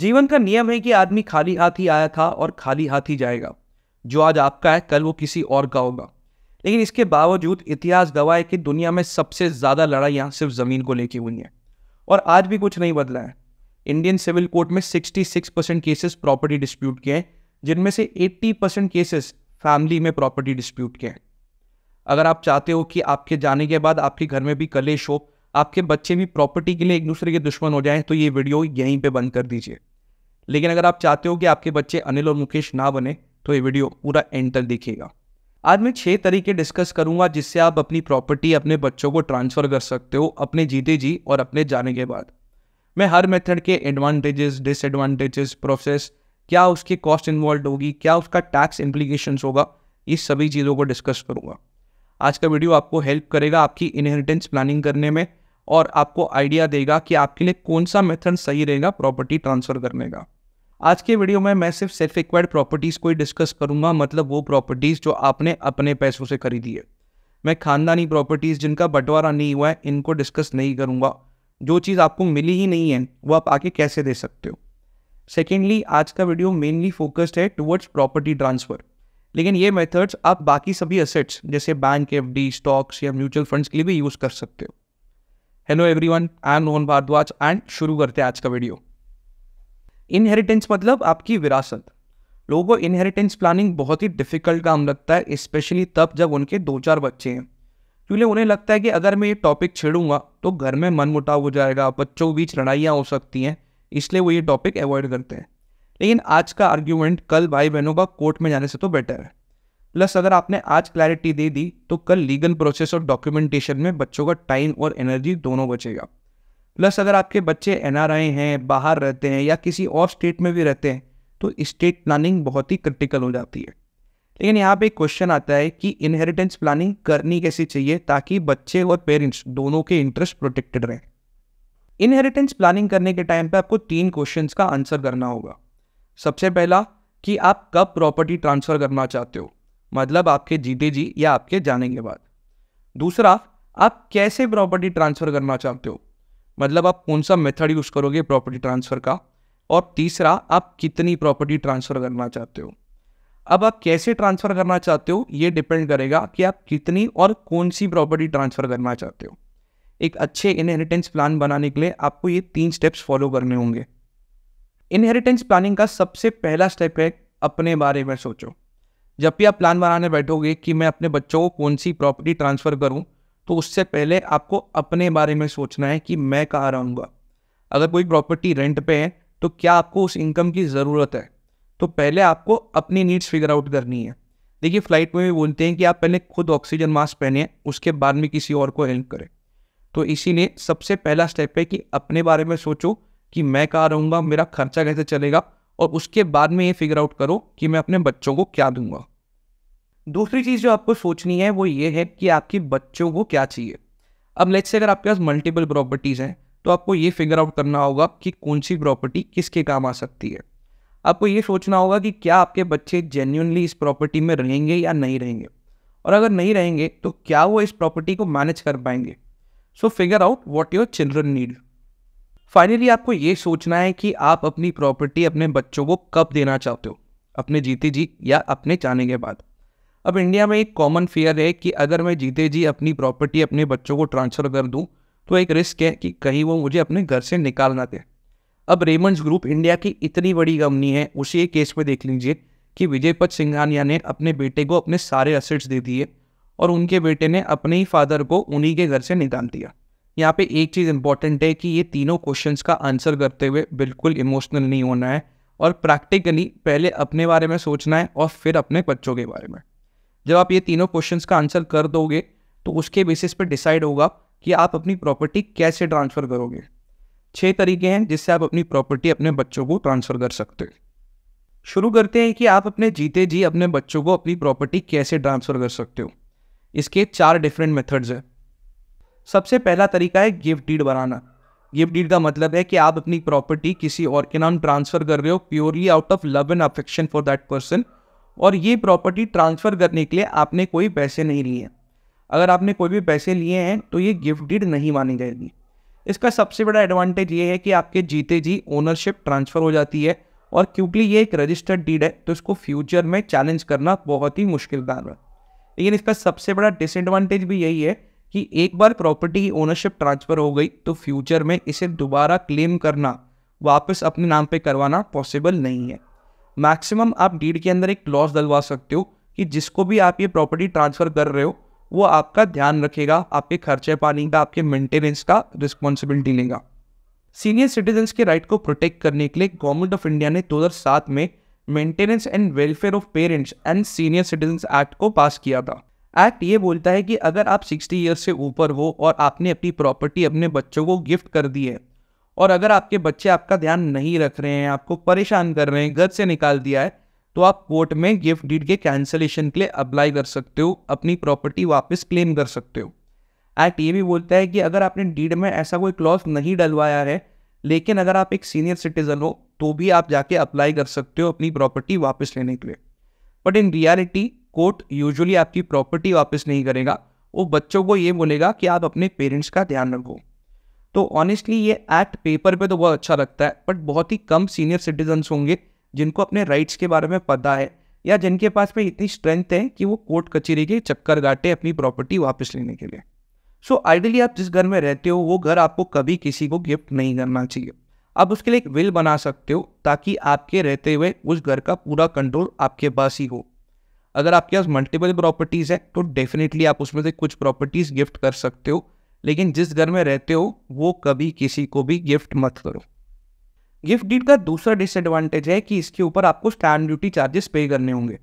जीवन का नियम है कि आदमी खाली हाथ ही आया था और खाली हाथ ही जाएगा जो आज आपका है कल वो किसी और का होगा लेकिन इसके बावजूद इतिहास गवाह है कि दुनिया में सबसे ज़्यादा लड़ाइयाँ सिर्फ ज़मीन को लेकर हुई हैं और आज भी कुछ नहीं बदला है इंडियन सिविल कोर्ट में 66 परसेंट केसेस प्रॉपर्टी डिस्प्यूट के हैं जिनमें से 80 परसेंट केसेस फैमिली में प्रॉपर्टी डिस्प्यूट के हैं अगर आप चाहते हो कि आपके जाने के बाद आपके घर में भी कलेश हो आपके बच्चे भी प्रॉपर्टी के लिए एक दूसरे के दुश्मन हो जाएं तो ये वीडियो यहीं पे बंद कर दीजिए लेकिन अगर आप चाहते हो कि आपके बच्चे अनिल और मुकेश ना बने तो ये वीडियो पूरा एंड तक देखिएगा आज मैं छह तरीके डिस्कस करूंगा जिससे आप अपनी प्रॉपर्टी अपने बच्चों को ट्रांसफ़र कर सकते हो अपने जीते जी और अपने जाने के बाद मैं हर मेथड के एडवांटेजेस डिसएडवांटेजेस प्रोसेस क्या उसकी कॉस्ट इन्वॉल्व होगी क्या उसका टैक्स इम्प्लीकेशन होगा ये सभी चीज़ों को डिस्कस करूँगा आज का वीडियो आपको हेल्प करेगा आपकी इनहेरिटेंस प्लानिंग करने में और आपको आइडिया देगा कि आपके लिए कौन सा मेथड सही रहेगा प्रॉपर्टी ट्रांसफ़र करने का आज के वीडियो में मैं सिर्फ सेल्फ एक्वायर्ड प्रॉपर्टीज़ को ही डिस्कस करूंगा मतलब वो प्रॉपर्टीज़ जो आपने अपने पैसों से खरीदी है मैं खानदानी प्रॉपर्टीज़ जिनका बंटवारा नहीं हुआ है इनको डिस्कस नहीं करूंगा जो चीज़ आपको मिली ही नहीं है वो आप आके कैसे दे सकते हो सेकेंडली आज का वीडियो मेनली फोकस्ड है टुवर्ड्स प्रॉपर्टी ट्रांसफ़र लेकिन ये मेथड्स आप बाकी सभी असेट्स जैसे बैंक एफ स्टॉक्स या म्यूचुअल फंड्स के लिए भी यूज़ कर सकते हो hello everyone I am Rohan Bhardwaj and शुरू करते हैं आज का वीडियो इनहेरिटेंस मतलब आपकी विरासत लोगों को इनहेरिटेंस प्लानिंग बहुत ही डिफिकल्ट काम लगता है स्पेशली तब जब उनके दो चार बच्चे हैं क्योंकि उन्हें लगता है कि अगर मैं ये टॉपिक छेड़ूंगा तो घर में मन मुटाव हो जाएगा बच्चों के बीच लड़ाइयाँ हो सकती हैं इसलिए वो ये टॉपिक अवॉइड करते हैं लेकिन आज का आर्ग्यूमेंट कल भाई बहनों का कोर्ट में जाने से तो बेटर है प्लस अगर आपने आज क्लैरिटी दे दी तो कल लीगल प्रोसेस और डॉक्यूमेंटेशन में बच्चों का टाइम और एनर्जी दोनों बचेगा प्लस अगर आपके बच्चे एन हैं बाहर रहते हैं या किसी और स्टेट में भी रहते हैं तो स्टेट प्लानिंग बहुत ही क्रिटिकल हो जाती है लेकिन यहाँ पे एक क्वेश्चन आता है कि इनहेरिटेंस प्लानिंग करनी कैसे चाहिए ताकि बच्चे और पेरेंट्स दोनों के इंटरेस्ट प्रोटेक्टेड रहें इनहेरिटेंस प्लानिंग करने के टाइम पे आपको तीन क्वेश्चन का आंसर करना होगा सबसे पहला कि आप कब प्रॉपर्टी ट्रांसफ़र करना चाहते हो मतलब आपके जीते जी या आपके जाने के बाद दूसरा आप कैसे प्रॉपर्टी ट्रांसफ़र करना चाहते हो मतलब आप कौन सा मेथड यूज़ करोगे प्रॉपर्टी ट्रांसफ़र का और तीसरा आप कितनी प्रॉपर्टी ट्रांसफ़र करना चाहते हो अब आप कैसे ट्रांसफ़र करना चाहते हो ये डिपेंड करेगा कि आप कितनी और कौन सी प्रॉपर्टी ट्रांसफ़र करना चाहते हो एक अच्छे इनहेरिटेंस प्लान बनाने के लिए आपको ये तीन स्टेप्स फॉलो करने होंगे इनहेरिटेंस प्लानिंग का सबसे पहला स्टेप है अपने बारे में सोचो जब भी आप प्लान बनाने बैठोगे कि मैं अपने बच्चों को कौन सी प्रॉपर्टी ट्रांसफ़र करूँ तो उससे पहले आपको अपने बारे में सोचना है कि मैं कहाँ रहूँगा अगर कोई प्रॉपर्टी रेंट पे है तो क्या आपको उस इनकम की ज़रूरत है तो पहले आपको अपनी नीड्स फिगर आउट करनी है देखिए फ्लाइट में भी बोलते हैं कि आप पहले खुद ऑक्सीजन मास्क पहने उसके बाद में किसी और को हेल्प करें तो इसीलिए सबसे पहला स्टेप है कि अपने बारे में सोचो कि मैं कहाँ रहूँगा मेरा खर्चा कैसे चलेगा और उसके बाद में ये फिगर आउट करो कि मैं अपने बच्चों को क्या दूंगा दूसरी चीज़ जो आपको सोचनी है वो ये है कि आपके बच्चों को क्या चाहिए अब लेट्स से अगर आपके पास मल्टीपल प्रॉपर्टीज़ हैं तो आपको ये फिगर आउट करना होगा कि कौन सी प्रॉपर्टी किसके काम आ सकती है आपको ये सोचना होगा कि क्या आपके बच्चे जेन्यूनली इस प्रॉपर्टी में रहेंगे या नहीं रहेंगे और अगर नहीं रहेंगे तो क्या वो इस प्रॉपर्टी को मैनेज कर पाएंगे so figure out what your children need finally आपको ये सोचना है कि आप अपनी प्रॉपर्टी अपने बच्चों को कब देना चाहते हो अपने जीते जी या अपने जाने के बाद अब इंडिया में एक कॉमन फियर है कि अगर मैं जीते जी अपनी प्रॉपर्टी अपने बच्चों को ट्रांसफ़र कर दूँ तो एक रिस्क है कि कहीं वो मुझे अपने घर से निकाल ना दे अब रेमंड्स ग्रुप इंडिया की इतनी बड़ी कंपनी है उसी एक केस में देख लीजिए कि विजयपत सिंघानिया ने अपने बेटे को अपने सारे असेट्स दे दिए और उनके बेटे ने अपने ही फादर को उन्हीं के घर से निकाल दिया यहाँ पे एक चीज़ इंपॉर्टेंट है कि ये तीनों क्वेश्चन का आंसर करते हुए बिल्कुल इमोशनल नहीं होना है और प्रैक्टिकली पहले अपने बारे में सोचना है और फिर अपने बच्चों के बारे में जब आप ये तीनों क्वेश्चंस का आंसर कर दोगे तो उसके बेसिस पर डिसाइड होगा कि आप अपनी प्रॉपर्टी कैसे ट्रांसफ़र करोगे छह तरीके हैं जिससे आप अपनी प्रॉपर्टी अपने बच्चों को ट्रांसफ़र कर सकते हो शुरू करते हैं कि आप अपने जीते जी अपने बच्चों को अपनी प्रॉपर्टी कैसे ट्रांसफ़र कर सकते हो इसके चार डिफरेंट मेथड्स हैं सबसे पहला तरीका है गिफ्ट डीड बनाना गिफ्ट डीड का मतलब है कि आप अपनी प्रॉपर्टी किसी और के नाम ट्रांसफ़र कर रहे हो purely out of love and affection for that person और ये प्रॉपर्टी ट्रांसफ़र करने के लिए आपने कोई पैसे नहीं लिए अगर आपने कोई भी पैसे लिए हैं तो ये गिफ्ट डीड नहीं मानी जाएगी इसका सबसे बड़ा एडवांटेज ये है कि आपके जीते जी ओनरशिप ट्रांसफ़र हो जाती है और क्योंकि ये एक रजिस्टर्ड डीड है तो इसको फ्यूचर में चैलेंज करना बहुत ही मुश्किल काम है लेकिन इसका सबसे बड़ा डिसएडवांटेज भी यही है कि एक बार प्रॉपर्टी की ओनरशिप ट्रांसफ़र हो गई तो फ्यूचर में इसे दोबारा क्लेम करना वापस अपने नाम पे करवाना पॉसिबल नहीं है मैक्सिमम आप डीड के अंदर एक क्लॉज डलवा सकते हो कि जिसको भी आप ये प्रॉपर्टी ट्रांसफ़र कर रहे हो वो आपका ध्यान रखेगा आपके खर्चे पानी का आपके मेंटेनेंस का रिस्पॉन्सिबिलिटी लेगा सीनियर सिटीजन्स के राइट को प्रोटेक्ट करने के लिए गवर्नमेंट ऑफ इंडिया ने दो में maintenance and welfare of parents and senior citizens act को पास किया था एक्ट ये बोलता है कि अगर आप 60 ईयर्स से ऊपर हो और आपने अपनी प्रॉपर्टी अपने बच्चों को गिफ्ट कर दी है और अगर आपके बच्चे आपका ध्यान नहीं रख रहे हैं आपको परेशान कर रहे हैं घर से निकाल दिया है तो आप कोर्ट में गिफ्ट डीड के कैंसिलेशन के लिए अप्लाई कर सकते हो अपनी प्रॉपर्टी वापस क्लेम कर सकते हो एक्ट ये भी बोलता है कि अगर आपने डीड में ऐसा कोई क्लॉज नहीं डलवाया है लेकिन अगर आप एक सीनियर सिटीजन हो तो भी आप जाके अप्लाई कर सकते हो अपनी प्रॉपर्टी वापस लेने के लिए but in reality court usually आपकी प्रॉपर्टी वापस नहीं करेगा वो बच्चों को ये बोलेगा कि आप अपने पेरेंट्स का ध्यान रखो तो ऑनेस्टली ये एक्ट पेपर पे तो बहुत अच्छा लगता है बट बहुत ही कम सीनियर सिटीजन्स होंगे जिनको अपने राइट्स के बारे में पता है या जिनके पास में इतनी स्ट्रेंथ है कि वो कोर्ट कचहरी के चक्कर गाटे अपनी प्रॉपर्टी वापस लेने के लिए सो so, आइडियली आप जिस घर में रहते हो वो घर आपको कभी किसी को गिफ्ट नहीं करना चाहिए आप उसके लिए एक विल बना सकते हो ताकि आपके रहते हुए उस घर का पूरा कंट्रोल आपके पास ही हो अगर आपके पास मल्टीपल प्रॉपर्टीज़ है तो डेफिनेटली आप उसमें से कुछ प्रॉपर्टीज़ गिफ्ट कर सकते हो लेकिन जिस घर में रहते हो वो कभी किसी को भी गिफ्ट मत करो गिफ्ट डीड का दूसरा डिसएडवांटेज है कि इसके ऊपर आपको स्टैंड ड्यूटी चार्जेस पे करने होंगे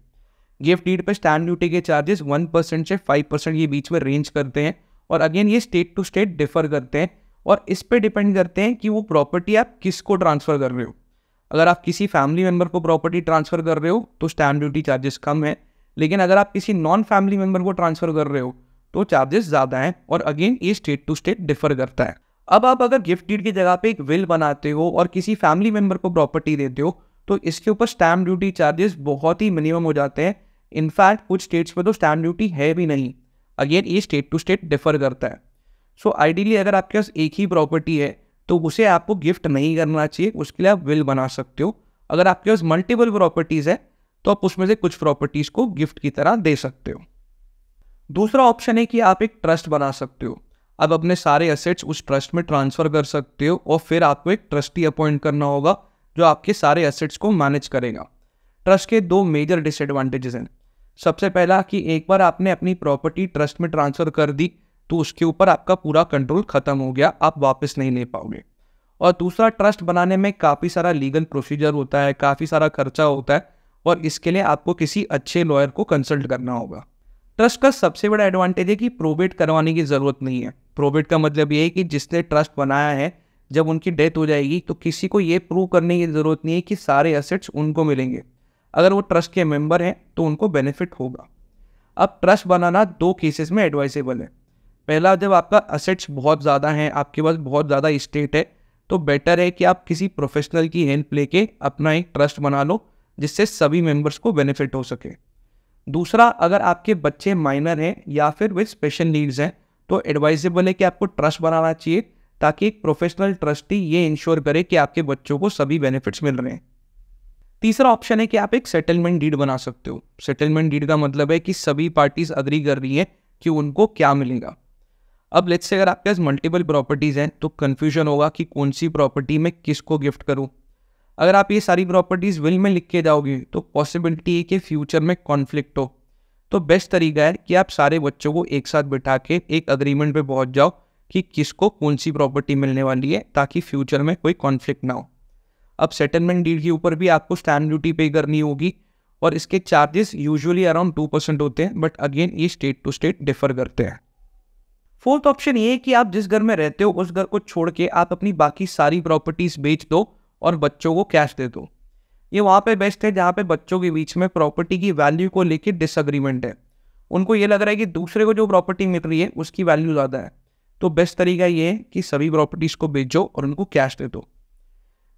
गिफ्ट डीड पर स्टैंड ड्यूटी के चार्जेस वन परसेंट से फाइव परसेंट के बीच में रेंज करते हैं और अगेन ये स्टेट टू स्टेट डिफर करते हैं और इस पर डिपेंड करते हैं कि वो प्रॉपर्टी आप किसको ट्रांसफ़र कर रहे हो अगर आप किसी फैमिली मेम्बर को प्रॉपर्टी ट्रांसफ़र कर रहे हो तो स्टैंड ड्यूटी चार्जेस कम है लेकिन अगर आप किसी नॉन फैमिली मेम्बर को ट्रांसफ़र कर रहे हो तो चार्जेस ज़्यादा हैं और अगेन ये स्टेट टू स्टेट डिफर करता है अब आप अगर गिफ्ट डीड की जगह पे एक विल बनाते हो और किसी फैमिली मेम्बर को प्रॉपर्टी देते हो तो इसके ऊपर स्टैम्प ड्यूटी चार्जेस बहुत ही मिनिमम हो जाते हैं इनफैक्ट कुछ स्टेट्स में तो स्टैम्प ड्यूटी है भी नहीं अगेन ये स्टेट टू स्टेट डिफर करता है सो so, आइडियली अगर आपके पास एक ही प्रॉपर्टी है तो उसे आपको गिफ्ट नहीं करना चाहिए उसके लिए आप विल बना सकते हो अगर आपके पास मल्टीपल प्रॉपर्टीज़ है तो आप उसमें से कुछ प्रॉपर्टीज़ को गिफ्ट की तरह दे सकते हो दूसरा ऑप्शन है कि आप एक ट्रस्ट बना सकते हो आप अपने सारे असेट्स उस ट्रस्ट में ट्रांसफ़र कर सकते हो और फिर आपको एक ट्रस्टी अपॉइंट करना होगा जो आपके सारे असेट्स को मैनेज करेगा ट्रस्ट के दो मेजर डिसएडवांटेजेस हैं सबसे पहला कि एक बार आपने अपनी प्रॉपर्टी ट्रस्ट में ट्रांसफ़र कर दी तो उसके ऊपर आपका पूरा कंट्रोल ख़त्म हो गया आप वापस नहीं ले पाओगे और दूसरा ट्रस्ट बनाने में काफ़ी सारा लीगल प्रोसीजर होता है काफ़ी सारा खर्चा होता है और इसके लिए आपको किसी अच्छे लॉयर को कंसल्ट करना होगा ट्रस्ट का सबसे बड़ा एडवांटेज है कि प्रोबेट करवाने की ज़रूरत नहीं है प्रोबेट का मतलब ये है कि जिसने ट्रस्ट बनाया है जब उनकी डेथ हो जाएगी तो किसी को ये प्रूव करने की ज़रूरत नहीं है कि सारे असेट्स उनको मिलेंगे अगर वो ट्रस्ट के मेंबर हैं तो उनको बेनिफिट होगा अब ट्रस्ट बनाना दो केसेस में एडवाइजेबल है पहला जब आपका असेट्स बहुत ज़्यादा हैं आपके पास बहुत ज़्यादा इस्टेट है तो बेटर है कि आप किसी प्रोफेशनल की हेल्प लेके अपना एक ट्रस्ट बना लो जिससे सभी मेंबर्स को बेनिफिट हो सके दूसरा अगर आपके बच्चे माइनर हैं या फिर विद स्पेशल नीड्स हैं तो एडवाइजेबल है कि आपको ट्रस्ट बनाना चाहिए ताकि एक प्रोफेशनल ट्रस्टी ये इंश्योर करे कि आपके बच्चों को सभी बेनिफिट्स मिल रहे हैं तीसरा ऑप्शन है कि आप एक सेटलमेंट डीड बना सकते हो सेटलमेंट डीड का मतलब है कि सभी पार्टीज अग्री कर रही हैं कि उनको क्या मिलेगा अब लेट्स से अगर आपके पास मल्टीपल प्रॉपर्टीज़ हैं तो कन्फ्यूजन होगा कि कौन सी प्रॉपर्टी में किसको गिफ्ट करूँ अगर आप ये सारी प्रॉपर्टीज़ विल में लिख के जाओगे तो पॉसिबिलिटी है कि फ्यूचर में कॉन्फ्लिक्ट हो तो बेस्ट तरीका है कि आप सारे बच्चों को एक साथ बिठा के एक अग्रीमेंट पे पहुंच जाओ कि किसको कौन सी प्रॉपर्टी मिलने वाली है ताकि फ्यूचर में कोई कॉन्फ्लिक्ट ना हो अब सेटलमेंट डील के ऊपर भी आपको स्टैंड ड्यूटी पे करनी होगी और इसके charges usually around two percent होते हैं बट अगेन ये स्टेट टू स्टेट डिफर करते हैं फोर्थ ऑप्शन ये है कि आप जिस घर में रहते हो उस घर को छोड़ के आप अपनी बाकी सारी प्रॉपर्टीज़ बेच दो और बच्चों को कैश दे दो ये वहाँ पे बेस्ट है जहाँ पे बच्चों के बीच में प्रॉपर्टी की वैल्यू को लेके डिसएग्रीमेंट है उनको ये लग रहा है कि दूसरे को जो प्रॉपर्टी मिल रही है उसकी वैल्यू ज़्यादा है तो बेस्ट तरीका ये है कि सभी प्रॉपर्टीज़ को बेचो और उनको कैश दे दो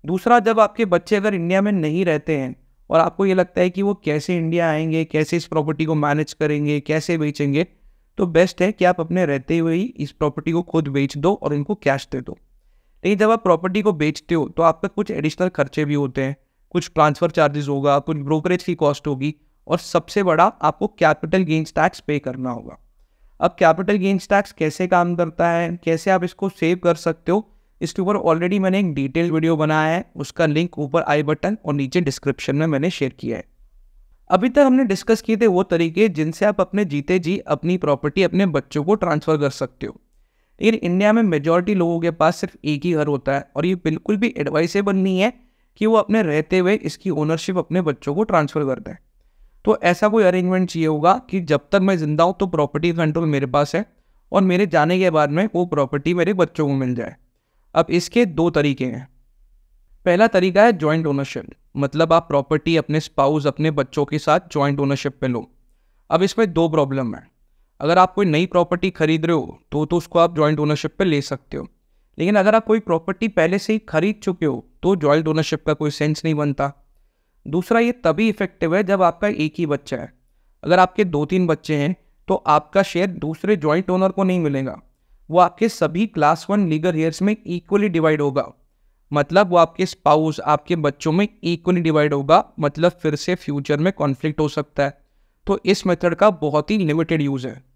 दूसरा जब आपके बच्चे अगर इंडिया में नहीं रहते हैं और आपको ये लगता है कि वो कैसे इंडिया आएंगे कैसे इस प्रॉपर्टी को मैनेज करेंगे कैसे बेचेंगे तो बेस्ट है कि आप अपने रहते हुए ही इस प्रॉपर्टी को खुद बेच दो और उनको कैश दे दो लेकिन जब आप प्रॉपर्टी को बेचते हो तो आपका कुछ एडिशनल खर्चे भी होते हैं कुछ ट्रांसफर चार्जेस होगा कुछ ब्रोकरेज की कॉस्ट होगी और सबसे बड़ा आपको कैपिटल गेंस टैक्स पे करना होगा अब कैपिटल गेंस टैक्स कैसे काम करता है कैसे आप इसको सेव कर सकते हो इसके ऊपर ऑलरेडी मैंने एक डिटेल वीडियो बनाया है उसका लिंक ऊपर आई बटन और नीचे डिस्क्रिप्शन में मैंने शेयर किया है अभी तक हमने डिस्कस किए थे वो तरीके जिनसे आप अपने जीते जी अपनी प्रॉपर्टी अपने बच्चों को ट्रांसफ़र कर सकते हो लेकिन इंडिया में मेजोरिटी लोगों के पास सिर्फ एक ही घर होता है और ये बिल्कुल भी एडवाइसेबल नहीं है कि वो अपने रहते हुए इसकी ओनरशिप अपने बच्चों को ट्रांसफ़र कर दें तो ऐसा कोई अरेंजमेंट चाहिए होगा कि जब तक मैं ज़िंदा हूँ तो प्रॉपर्टी कंट्रोल मेरे पास है और मेरे जाने के बाद में वो प्रॉपर्टी मेरे बच्चों को मिल जाए अब इसके दो तरीके हैं पहला तरीका है जॉइंट ओनरशिप मतलब आप प्रॉपर्टी अपने स्पाउस अपने बच्चों के साथ जॉइंट ओनरशिप पे लो अब इसमें दो प्रॉब्लम है अगर आप कोई नई प्रॉपर्टी खरीद रहे हो तो तो उसको आप जॉइंट ओनरशिप पे ले सकते हो लेकिन अगर आप कोई प्रॉपर्टी पहले से ही खरीद चुके हो तो जॉइंट ओनरशिप का कोई सेंस नहीं बनता दूसरा ये तभी इफेक्टिव है जब आपका एक ही बच्चा है अगर आपके दो तीन बच्चे हैं तो आपका शेयर दूसरे जॉइंट ओनर को नहीं मिलेगा वो आपके सभी क्लास वन लीगल हेयर्स में इक्वली डिवाइड होगा मतलब वो आपके स्पाउस आपके बच्चों में इक्वली डिवाइड होगा मतलब फिर से फ्यूचर में कॉन्फ्लिक्ट हो सकता है तो इस मेथड का बहुत ही लिमिटेड यूज़ है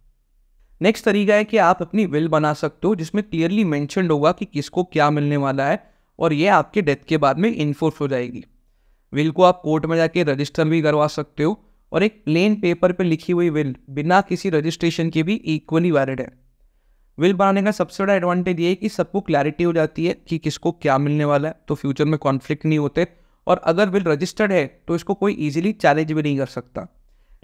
नेक्स्ट तरीका है कि आप अपनी विल बना सकते हो जिसमें क्लियरली मैंशनड होगा कि किसको क्या मिलने वाला है और ये आपके डेथ के बाद में इन्फोर्स हो जाएगी विल को आप कोर्ट में जाके रजिस्टर भी करवा सकते हो और एक प्लेन पेपर पे लिखी हुई विल बिना किसी रजिस्ट्रेशन के भी इक्वली वैलिड है विल बनाने का सबसे बड़ा एडवांटेज ये है कि सबको क्लैरिटी हो जाती है कि किसको क्या मिलने वाला है तो फ्यूचर में कॉन्फ्लिक्ट नहीं होते और अगर विल रजिस्टर्ड है तो इसको कोई ईजिली चैलेंज भी नहीं कर सकता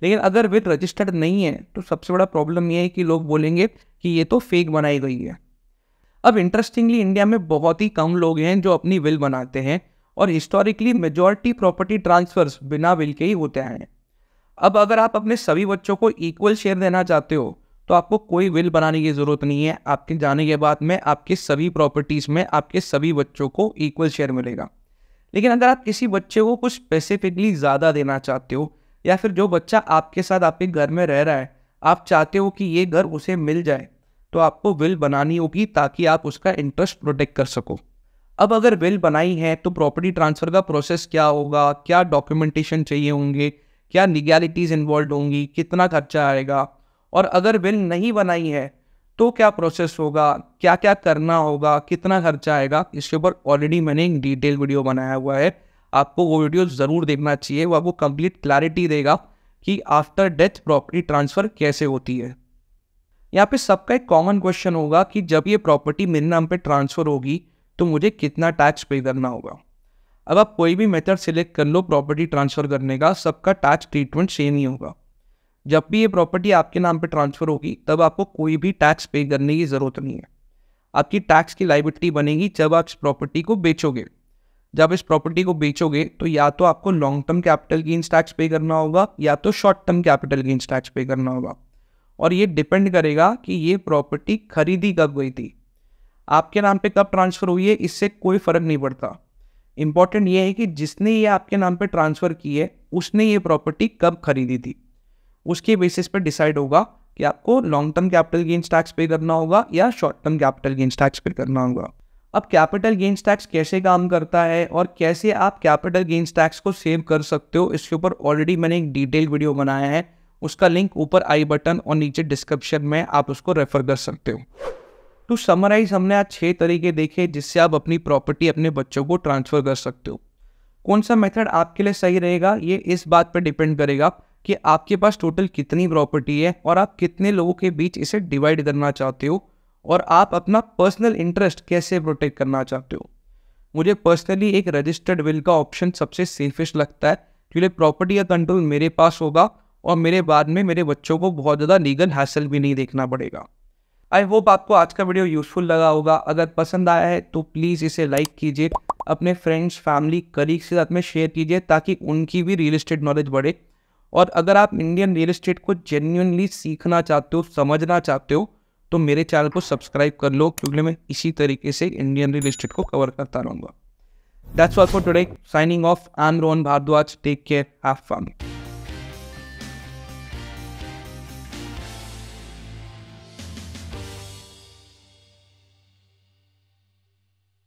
लेकिन अगर विथ रजिस्टर्ड नहीं है तो सबसे बड़ा प्रॉब्लम ये है कि लोग बोलेंगे कि ये तो फेक बनाई गई है अब इंटरेस्टिंगली इंडिया में बहुत ही कम लोग हैं जो अपनी विल बनाते हैं और हिस्टोरिकली मेजॉरिटी प्रॉपर्टी ट्रांसफर्स बिना विल के ही होते हैं अब अगर आप अपने सभी बच्चों को इक्वल शेयर देना चाहते हो तो आपको कोई विल बनाने की ज़रूरत नहीं है आपके जाने के बाद में आपके सभी प्रॉपर्टीज़ में आपके सभी बच्चों को इक्वल शेयर मिलेगा लेकिन अगर आप किसी बच्चे को कुछ स्पेसिफिकली ज़्यादा देना चाहते हो या फिर जो बच्चा आपके साथ आपके घर में रह रहा है आप चाहते हो कि ये घर उसे मिल जाए तो आपको विल बनानी होगी ताकि आप उसका इंटरेस्ट प्रोटेक्ट कर सको अब अगर विल बनाई है तो प्रॉपर्टी ट्रांसफ़र का प्रोसेस क्या होगा क्या डॉक्यूमेंटेशन चाहिए होंगे क्या लीगैलिटीज़ इन्वॉल्व होंगी कितना खर्चा आएगा और अगर विल नहीं बनाई है तो क्या प्रोसेस होगा क्या क्या करना होगा कितना खर्चा आएगा इसके ऊपर ऑलरेडी मैंने एक डिटेल वीडियो बनाया हुआ है आपको वो वीडियो ज़रूर देखना चाहिए वो आपको कंप्लीट क्लैरिटी देगा कि आफ्टर डेथ प्रॉपर्टी ट्रांसफ़र कैसे होती है यहाँ पे सबका एक कॉमन क्वेश्चन होगा कि जब ये प्रॉपर्टी मेरे नाम पे ट्रांसफ़र होगी तो मुझे कितना टैक्स पे करना होगा अब आप कोई भी मेथड सिलेक्ट कर लो प्रॉपर्टी ट्रांसफ़र करने का सबका टैक्स ट्रीटमेंट सेम ही होगा जब भी ये प्रॉपर्टी आपके नाम पे ट्रांसफ़र होगी तब आपको कोई भी टैक्स पे करने की ज़रूरत नहीं है आपकी टैक्स की लाइबिलिटी बनेगी जब आप इस प्रॉपर्टी को बेचोगे जब इस प्रॉपर्टी को बेचोगे तो या तो आपको long term capital gains tax pay करना होगा या तो short term capital gains tax pay करना होगा और ये डिपेंड करेगा कि ये प्रॉपर्टी खरीदी कब गई थी आपके नाम पे कब ट्रांसफ़र हुई है इससे कोई फ़र्क नहीं पड़ता इंपॉर्टेंट ये है कि जिसने ये आपके नाम पे ट्रांसफ़र की है उसने ये प्रॉपर्टी कब खरीदी थी उसके बेसिस पे डिसाइड होगा कि आपको long term capital gains tax pay करना होगा या short term capital gains tax pay करना होगा अब कैपिटल गेंस टैक्स कैसे काम करता है और कैसे आप कैपिटल गेंस टैक्स को सेव कर सकते हो इसके ऊपर ऑलरेडी मैंने एक डिटेल वीडियो बनाया है उसका लिंक ऊपर आई बटन और नीचे डिस्क्रिप्शन में आप उसको रेफर कर सकते हो टू समराइज हमने आज छः तरीके देखे जिससे आप अपनी प्रॉपर्टी अपने बच्चों को ट्रांसफ़र कर सकते हो कौन सा मेथड आपके लिए सही रहेगा ये इस बात पर डिपेंड करेगा कि आपके पास टोटल कितनी प्रॉपर्टी है और आप कितने लोगों के बीच इसे डिवाइड करना चाहते हो और आप अपना पर्सनल इंटरेस्ट कैसे प्रोटेक्ट करना चाहते हो मुझे पर्सनली एक रजिस्टर्ड विल का ऑप्शन सबसे सेफेस्ट लगता है क्योंकि प्रॉपर्टी का कंट्रोल मेरे पास होगा और मेरे बाद में मेरे बच्चों को बहुत ज़्यादा लीगल हासिल भी नहीं देखना पड़ेगा आई होप आपको आज का वीडियो यूजफुल लगा होगा अगर पसंद आया है तो प्लीज़ इसे लाइक कीजिए अपने फ्रेंड्स फैमिली कलीग्स के साथ में शेयर कीजिए ताकि उनकी भी रियल इस्टेट नॉलेज बढ़े और अगर आप इंडियन रियल इस्टेट को जेन्यूनली सीखना चाहते हो समझना चाहते हो तो मेरे चैनल को सब्सक्राइब कर लो क्योंकि मैं इसी तरीके से इंडियन रियल इस्टेट को कवर करता रहूंगा that's all for today signing off I am Rohan Bhardwaj take care have fun